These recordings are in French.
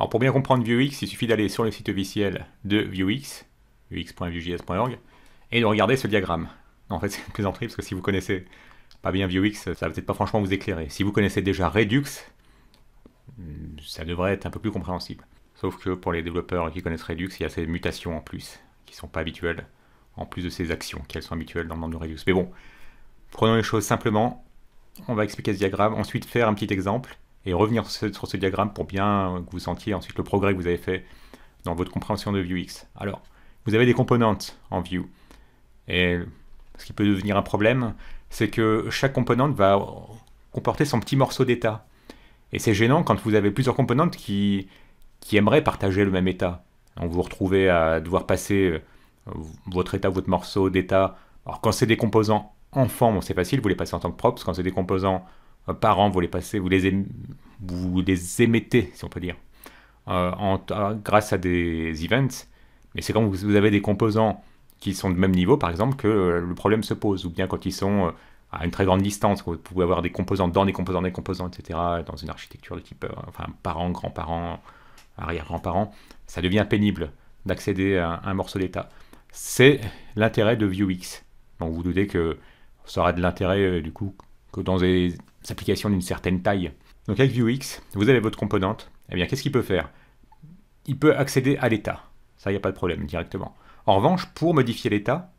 Alors pour bien comprendre Vuex, il suffit d'aller sur le site officiel de Vuex, Vuex.vuejs.org, et de regarder ce diagramme. En fait, c'est une plaisanterie parce que si vous connaissez pas bien Vuex, ça va peut-être pas franchement vous éclairer. Si vous connaissez déjà Redux, hmm, ça devrait être un peu plus compréhensible. Sauf que pour les développeurs qui connaissent Redux, il y a ces mutations en plus, qui sont pas habituelles, en plus de ces actions qui elles sont habituelles dans le monde de Redux. Mais bon, prenons les choses simplement, on va expliquer ce diagramme, ensuite faire un petit exemple, et revenir sur ce, diagramme pour bien que vous sentiez ensuite le progrès que vous avez fait dans votre compréhension de Vuex. Alors, vous avez des composantes en Vue. Et ce qui peut devenir un problème, c'est que chaque composante va comporter son petit morceau d'état. Et c'est gênant quand vous avez plusieurs composantes qui, qui aimeraient partager le même état. On vous vous retrouvez à devoir passer euh, votre état, votre morceau d'état. Alors quand c'est des composants enfants, forme, c'est facile, vous les passez en tant que props. Quand c'est des composants Parents vous les vous les, émettez, vous les émettez, si on peut dire, euh, en, euh, grâce à des events. Mais c'est quand vous, avez des composants qui sont de même niveau, par exemple, que euh, le problème se pose, ou bien quand ils sont à une très grande distance, vous pouvez avoir des composants dans des composants, des composants, etc., dans une architecture de type enfin, parents, grands-parents, arrière-grands-parents, ça devient pénible d'accéder à, un morceau d'état. C'est l'intérêt de Vuex. Donc vous, vous doutez que ça aura de l'intérêt, du coup, que dans des applications d'une certaine taille. Donc avec Vuex, vous avez votre composante. et eh bien, qu'est-ce qu'il peut faire Il peut accéder à l'état. Ça, il n'y a pas de problème directement. En revanche, pour modifier l'état,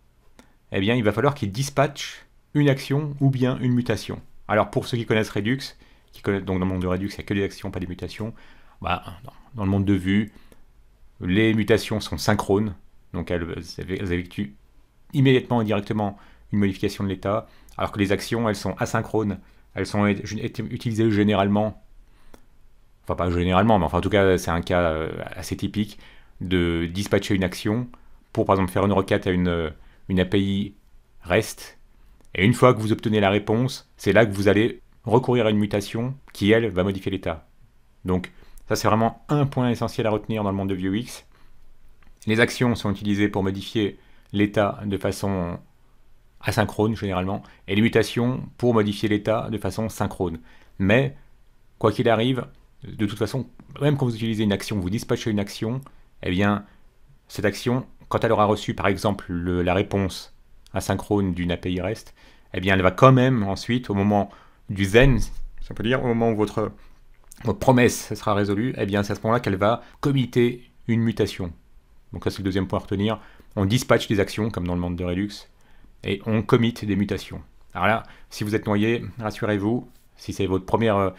eh bien, il va falloir qu'il dispatche une action ou bien une mutation. Alors pour ceux qui connaissent Redux, qui connaissent, donc dans le monde de Redux, il n'y a que des actions, pas des mutations. Bah, dans le monde de vue, les mutations sont synchrones, donc elles, elles effectuent immédiatement et directement une modification de l'état, alors que les actions, elles sont asynchrones, elles sont utilisées généralement, enfin pas généralement, mais en tout cas c'est un cas euh, assez typique de dispatcher une action pour par exemple faire une requête à une, euh, une API REST. Et une fois que vous obtenez la réponse, c'est là que vous allez recourir à une mutation qui, elle, va modifier l'état. Donc ça c'est vraiment un point essentiel à retenir dans le monde de Vuex. Les actions sont utilisées pour modifier l'état de façon asynchrone généralement, et les mutations pour modifier l'état de façon synchrone. Mais, quoi qu'il arrive, de toute façon, même quand vous utilisez une action, vous dispatchez une action, eh bien, cette action, quand elle aura reçu par exemple la réponse asynchrone d'une API REST, eh bien, elle va quand même ensuite, au moment du zen, ça peut dire, au moment où votre, promesse sera résolue, eh bien, c'est à ce moment-là qu'elle va committer une mutation. Donc ça, c'est le deuxième point à retenir. On dispatche des actions, comme dans le monde de Redux, et on commit des mutations. Alors là, si vous êtes noyé, rassurez-vous, si c'est votre première euh,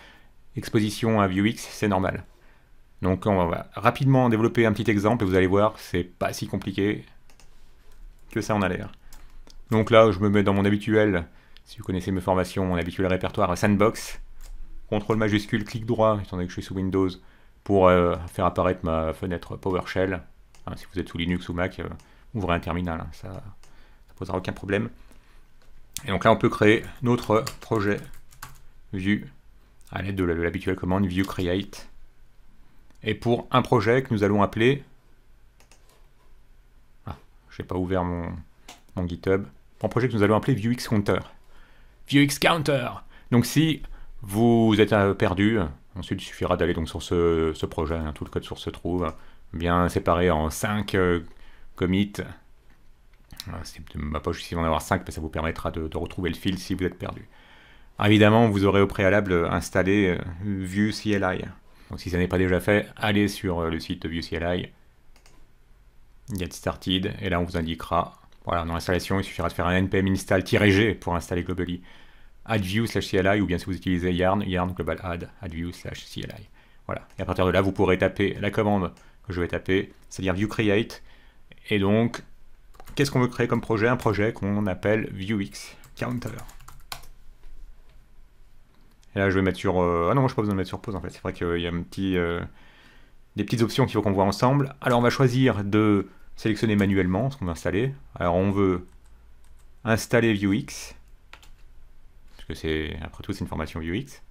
exposition à Vuex, c'est normal. Donc on va rapidement développer un petit exemple et vous allez voir, c'est pas si compliqué que ça en a l'air. Donc là, je me mets dans mon habituel, si vous connaissez mes formations, mon habituel répertoire Sandbox. Contrôle majuscule, clic droit, étant donné que je suis sous Windows, pour euh, faire apparaître ma fenêtre PowerShell. Hein, si vous êtes sous Linux ou Mac, euh, ouvrez un terminal, hein, ça posera aucun problème. Et donc là, on peut créer notre projet Vue à l'aide de l'habituelle commande Vue Create. Et pour un projet que nous allons appeler... Ah, je n'ai pas ouvert mon, GitHub. Pour un projet que nous allons appeler Vuex Counter. Donc si vous êtes euh, perdu, ensuite il suffira d'aller donc sur ce, projet, hein, tout le code source se trouve, bien séparé en 5 euh, commits, de euh, ma poche, si vous en avoir 5, parce ben, ça vous permettra de, retrouver le fil si vous êtes perdu. évidemment, vous aurez au préalable installé euh, Vue CLI. Donc si ça n'est pas déjà fait, allez sur euh, le site de Vue CLI, Get Started, et là on vous indiquera. Voilà, dans l'installation, il suffira de faire un npm install-g pour installer globally adview slash CLI, ou bien si vous utilisez yarn, yarn global add adview slash CLI. Voilà, et à partir de là, vous pourrez taper la commande que je vais taper, c'est-à-dire view create, et donc Qu'est-ce qu'on veut créer comme projet Un projet qu'on appelle Vuex Counter. Et là, je vais mettre sur... Euh, ah non, moi, je n'ai pas besoin de mettre sur pause, en fait. C'est vrai qu'il y a un petit, euh, des petites options qu'il faut qu'on voit ensemble. Alors, on va choisir de sélectionner manuellement ce qu'on veut installer. Alors, on veut installer Vuex. Parce que c'est... Après tout, c'est une formation Vuex.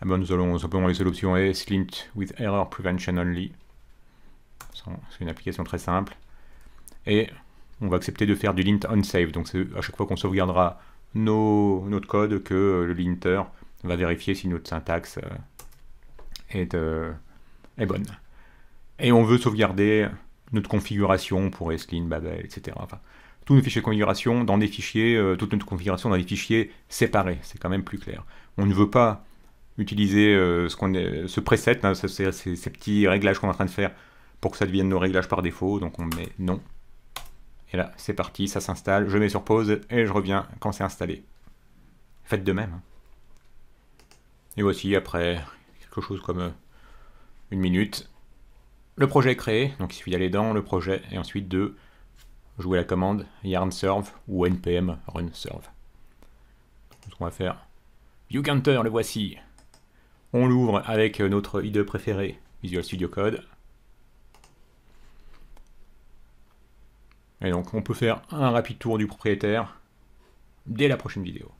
Ah ben, nous allons simplement laisser l'option est with Error Prevention Only. Hein. C'est une application très simple. Et on va accepter de faire du lint unsave. Donc c'est à chaque fois qu'on sauvegardera notre code que euh, le linter va vérifier si notre syntaxe euh, euh, est, bonne. Et on veut sauvegarder notre configuration pour Eslin, Babel, etc. Enfin, tous nos fichiers de configuration dans des fichiers, toute notre configuration dans des fichiers séparés. C'est quand même plus clair. On ne veut pas utiliser ce, qu'on preset, hein, ces, petits réglages qu'on est en train de faire pour que ça devienne nos réglages par défaut. Donc on met non. Et là, c'est parti, ça s'installe. Je mets sur pause et je reviens quand c'est installé. Faites de même. Hein. Et voici, après quelque chose comme euh, une minute, le projet est créé. Donc il suffit d'aller dans le projet et ensuite de jouer la commande yarn serve ou npm run serve. on va faire view le voici. On l'ouvre avec notre IDE préféré, Visual Studio Code. Et donc on peut faire un rapide tour du propriétaire dès la prochaine vidéo.